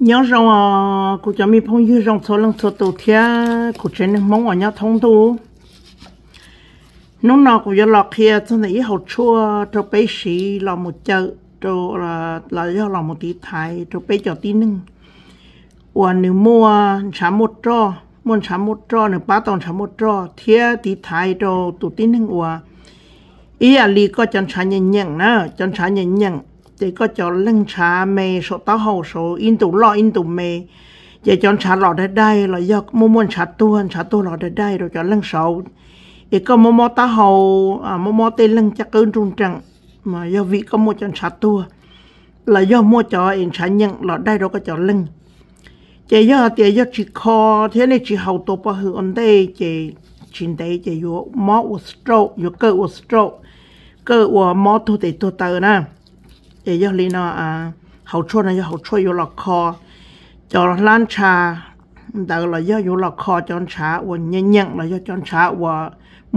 nhớ rằng à ờ, cô cho mình phong như rằng số lần số tổ thia cô trên mong ở nhà thông tu nó nào cô giờ lọt kia cho nên học chua cho bé sĩ là một chợ cho là là do là một tí thái cho bé cho tí nưng và nếu mua sắm một trò mua sắm một trò nếu ba tòng sắm một trò thia tí thái cho tụ tí nưng và ý à lì có chân sáng nhận nhận nữa chân sáng nhận nhận thì có cho lăng trà mê số táo hầu số in tủ lọ in tủ mê giờ cho trà lọ đây đây là do mua mua trà tuôn trà tuôn lọ đây đây rồi cho lăng sầu thì có mua mua táo hầu à mua mua tê lưng chắc ơn trung trăng mà do vị có mua cho trà tuôn là do mua cho in trà nhận lọ đây rồi có cho lưng chị do chị do chị kho thế này chỉ hậu tổ bà hưởng ổn đây chỉ chín đấy chỉ vô mó u stroke vô cơ u stroke cơ u mó thu tê tu tờ na เยอะลีนอ่ะเขาช่วยนะเขาช่วยอยู่หลอกคอ จอร้านชาเดี๋ยเราเยอะอยู่หลอกคอจอนชาวันเงี้ยงเราจะจอนชาว่า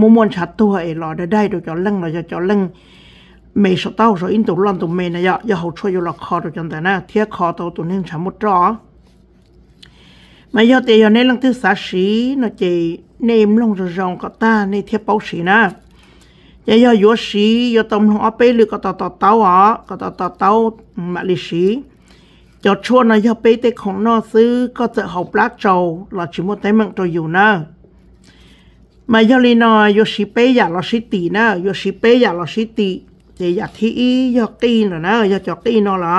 มุมมนชาตัวเอรอได้ได้ดูจอนลังเราจะจอนลังเมย์สต้าสอินตุลันตุเมย์นะยะยะเขาช่วยอยู่หลอกคอดูจนแต่น่าเทียคอตัวตัวนึงฉามุดจอไม่เยอะเตยอในลังทึกสาชีนะเจเนมลงจะจองก็ตาในเทียเป้าสีนะยายอยสียอตมหอไป หรือก็ต่อต่อเต้าอ๋อก็ต่อต่อเต้ามาลิสีจอดชวนนายไปเตของนอซื้อก็จะหอบลักเจ้าหลอดชิมวแต่เมืองตัวอยู่นะมายอลีนอยโยสีเปอยากลอชิตีนะโยสีเปอยากลอชิตีจะอยากที่อียอกีนนะยกจอกีนอหรอ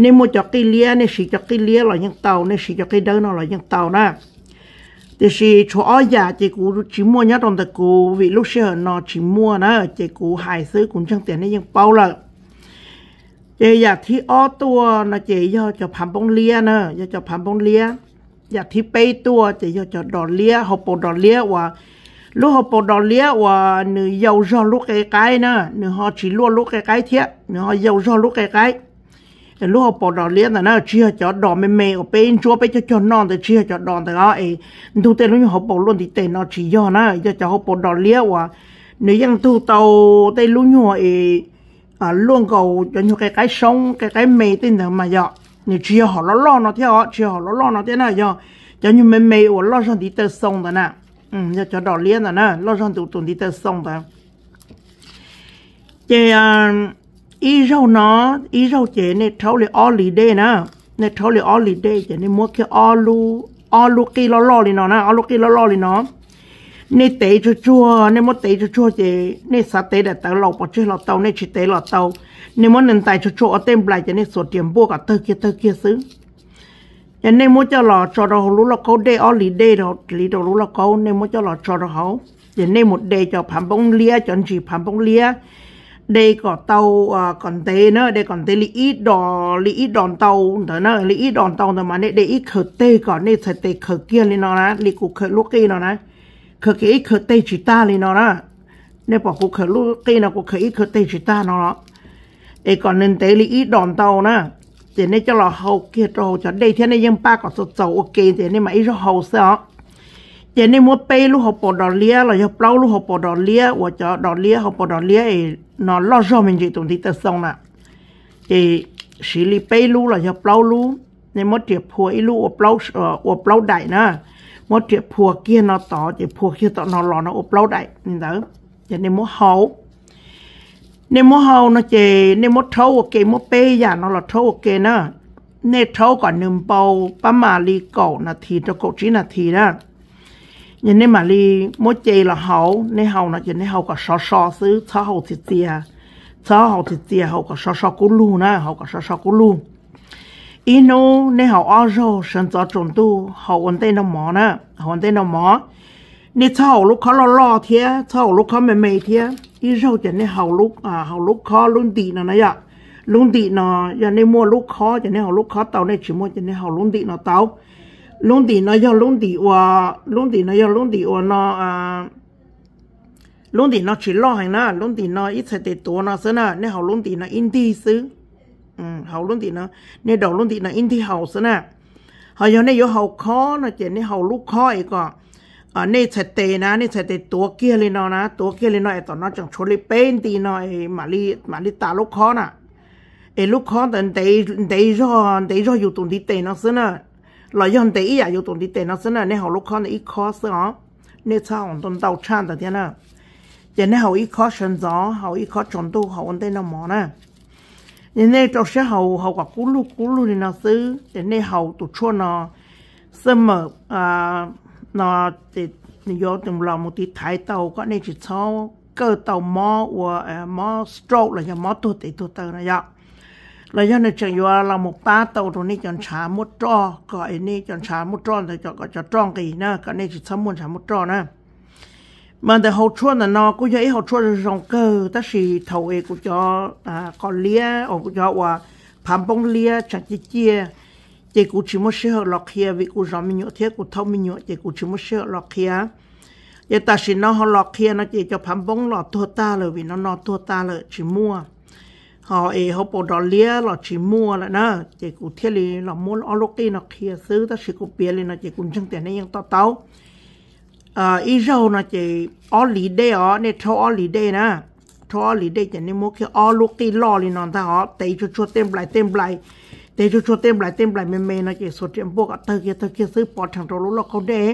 ในมูจอกีเลียในสีจอกีเลียหลอยังเต่าในสีจอกีเดินหลอยังเต่านะเดี๋ยวชัวอย่าเจกูชิมัวเนี่ยตอนตะกูวิลูกเชอนอชิมัวนะเจกูหายซื้อคุนช่างเตียนได้ยังเป่าละเจอยากที่อ้อตัวนะเจย่อจะพันปงเลียนะย่อจะพันปงเลียอยากที่ไปตัวเจย่อจะดอดเลียหอบปวดดอดเลียว่าลูกหอบปวดดอดเลียว่าเนื้อเยาวยอลูกไก่ไก่นะเนื้อหอชิลวดลูกไก่ไก่เทียเนื้อหอเยาวยอลูกไก่ไก่แต่ลูกปอดเลี้ยนแต่น่าเชี่ยจอดดอไม่เมย์เป็นชัวไปจะจอนนอนแต่เชี่ยจอดดอนแต่ก็ไอ้ดูเต้นรู้ยังเขาปอดล้นที่เต้นนอชี้ย่อนะจะจะเขาปอดเลี้ยว่ะ nếu dân thu tàu tây lũ nhùa thì à, luôn cầu cho nhiều cái cái sông cái cái mì tin được mà dọ nếu chia họ lo lo nó theo chia họ lo lo nó thế này dọ cho nhiều mì mì của lo xong thì tơ sông rồi nè ừ cho đỏ liên rồi nè lo xong tụt tụt thì sông rồi chị ý rau nó ý rau chế này thấu lì all day đê nè này thấu lì all day đê chế này mua cái all lu all lu kia lo lo lì nó nè all lu kia lo lo lì nó này tế chua chua này mua tế chua chua chế này sa tế để tao lọc bỏ chơi lọc tàu này chỉ tế lọc tàu này mua nền tài chua chua ở tem lại chế này sốt tiền bua cả tơ kia tơ kia xứ nhà này mua cho lọ cho đồ lú lọ câu day all day đê đồ lì đồ lú lọ câu này mua cho lọ cho đồ hấu nhà này một day cho phản bông lia cho anh chị phản bông lia đây có tàu à, còn tế nữa đây còn tế lý đò lý đòn tàu đó nữa lý đòn tàu đó mà đây để ít khởi tê còn đây thật tê khởi kia lên nó nè lý cụ khởi lúc kia nó nè khởi kia ít khởi tê chỉ ta lên nó nè đây bỏ cụ khởi lúc kia nó cụ khởi ít khởi tê chỉ ta nó nọ đây còn nên tế lý đòn tàu nè thì nên cho lò hậu kia trâu cho đây thế này dân ba có sốt sầu ok thì nên mà ít cho hậu sao thì nên mua pay lúc hậu bỏ đòn lia là cho bao lúc hậu bỏ đòn lia hoặc cho đỏ lia hậu bỏ đỏ lia นอนล่อจอมันจีตรงที่ตะซองน่ะจีสีลีเป้ลู่เราจะเปล่าลู่ในมดเดียบพัวอีลู่อบเล่าอ่บเล่าได้นะมดเดียบพัวเกี้ยนอต่อเจีพัวเกี้ยต่อนอนหลอนอบเล่าได้นี่เด้อจีในมดเฮาในมดเฮาเนะจีในมดเท้าโอเคมดเป้อย่านอนหลอดเท้าโอเคนะในเท้าก่อนหนึ่งเป่าประมาณลีเก่านาทีตะโกดจนาทีนะ nhưng nếu mà li mỗi chơi là hậu nếu hậu nó chỉ nếu hậu có sò sò xứ thó hậu thịt tia thó hậu thịt tia hậu có sò sò cú lu nè hậu có sò sò cú lu ino nếu hậu ao rô sân gió trồn tu hậu ổn tên nó mỏ nè hậu ổn tên nó mỏ nếu thó hậu lúc khó lo lo thế thó hậu lúc khó mềm mềm thế ý rô chỉ nếu hậu lúc à hậu lúc khó luôn tị nó dạ. dạ, này ạ luôn tị nó giờ nếu mua lúc khó chỉ nếu hậu lúc khó tàu này chỉ mua chỉ nếu hậu luôn tị nó tàu luôn thì ờ, ờ, nó do ờ, luôn thì ua luôn thì nó do luôn thì ua nó à luôn thì nó chỉ lo hành na luôn thì nó ít sẽ tệ tổ nó xí na nên hậu luôn thì nó in đi xứ ừ hậu luôn thì nó nên đầu luôn thì nó in đi hậu xí na họ giờ nên vô hậu khó nó chỉ nên hậu lúc khó ấy co, à nên sẽ tệ na nên sẽ tệ tổ kia lên nó na tổ kia lên nó tao nó chẳng chốt lấy bên thì nó mà đi mà đi ta lúc khó na ấy lúc khó thì để để cho để cho dù tụng đi tệ nó xí na lo yon te ya yo ton di te na sana ne ho lo kon i cost ha ne cha on ton dau chan da tian na ye ne ho i cost chen zo ho i cost chon tu ho on te na mo na ye ne to she ho ho ka ku lu ku lu ni na su ye ne ho tu chuo na à nó thì do từng là một tí thái tàu có nên chỉ sau cơ tàu mò và mò stroke là nhà mò tuột thì tuột tàu này là do này chẳng vừa là một ba tàu rồi này chọn chả một trò gọi này chọn chả một trò thì gọi chọn tròn kỳ nè cái này chỉ sắm muốn chả một trò nè mà để hậu chuột là nó cũng dễ hậu chuột rong cơ ta chỉ thầu ấy cũng cho à lia cũng cho và phàm bông lia chẳng chỉ chia chỉ cũng chỉ một sự lọc kia vì cũng rong mình nhựa thiết cũng thâu mình nhựa chỉ cũng chỉ một sự lọc kia vậy ta chỉ nó họ lọc kia nó chỉ cho phàm bông lọt thua ta rồi vì nó nó ta rồi chỉ mua họ ấy họ bỏ đó lia là chỉ mua là nè chỉ cụ thiết lý là mua ở lúc kia nó kia ซื้อ ta chỉ cụ bia lý nó chỉ cụ chân tiền này ยัง tao tao à ý rau nó chỉ ở lý đây ở nè thâu ở lý đây nè thâu ở lý đây chỉ nên mua cái ở lúc kia lo lý nó ta họ tây cho cho tem lại tem lại tây cho cho tem lại tem lại mềm mềm nó chỉ số tiền bốc ở thơ kia thơ kia ซื้อ bỏ thằng trâu lúa nó không để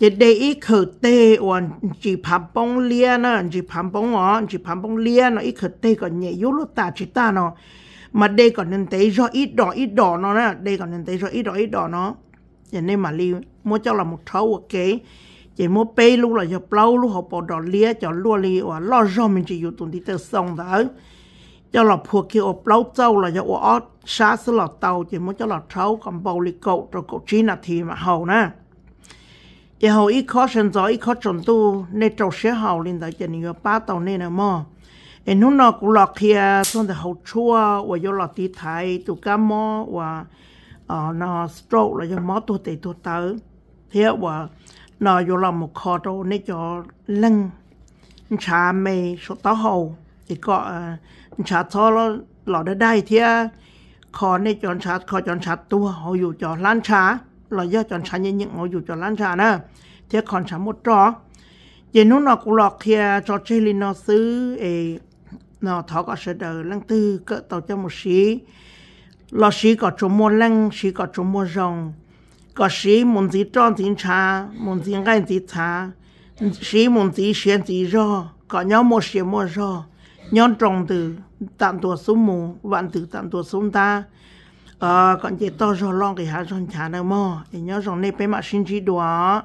一对一口袋，往只盘崩裂呢，只盘崩哦，只盘崩裂呢，一口袋个捏有路大只大呢，嘛袋个能袋着一朵一朵呢呢，袋个能袋着一朵一朵呢，人呢嘛哩，莫叫了莫超我给，也莫背路了，就包路好包着裂，就落哩哇，落肉面就有东西在送的，叫了破给我包走了，就我杀死了刀，也莫叫了超咁暴力狗，就狗只那天嘛好呢。giờ hậu ít khó sinh giỏi ít khó trồng tu nên trồng sẽ hậu lên tới chân ba tàu nên là mò em lúc nào cũng lọt kia xong thì hậu chua và vô lọt tí thái tụ cá mò và ờ nó stroke là cho mò tu tệ tu tớ thế và nó vô làm một khó đâu nên cho lưng cha mẹ số tao hậu thì có ờ, cha thọ nó lọt ở đây thế khó nên cho cha khó cho cha tu hậu อยู่ cho lan cha là do chọn sản nhẹ nhàng ngồi dù cho lăn sản nè thế còn sản một trò vậy nó nó cũng lọt kia cho chơi lên nó xứ ấy nó thọ có sự đời lăng tư cỡ tàu cho một xí lo xí có chỗ mua lăng xí có chỗ mua rồng có xí muốn gì tròn gì trà muốn gì ngay gì trà xí muốn gì xuyên gì rò có nhau một xí mua rò nhau trồng từ tạm tuổi số mù vạn từ tạm tuổi số ta Ờ, còn chị to rồi long cái hạt rồi chả nào mò thì nhớ rồi này phải mà xin chỉ đùa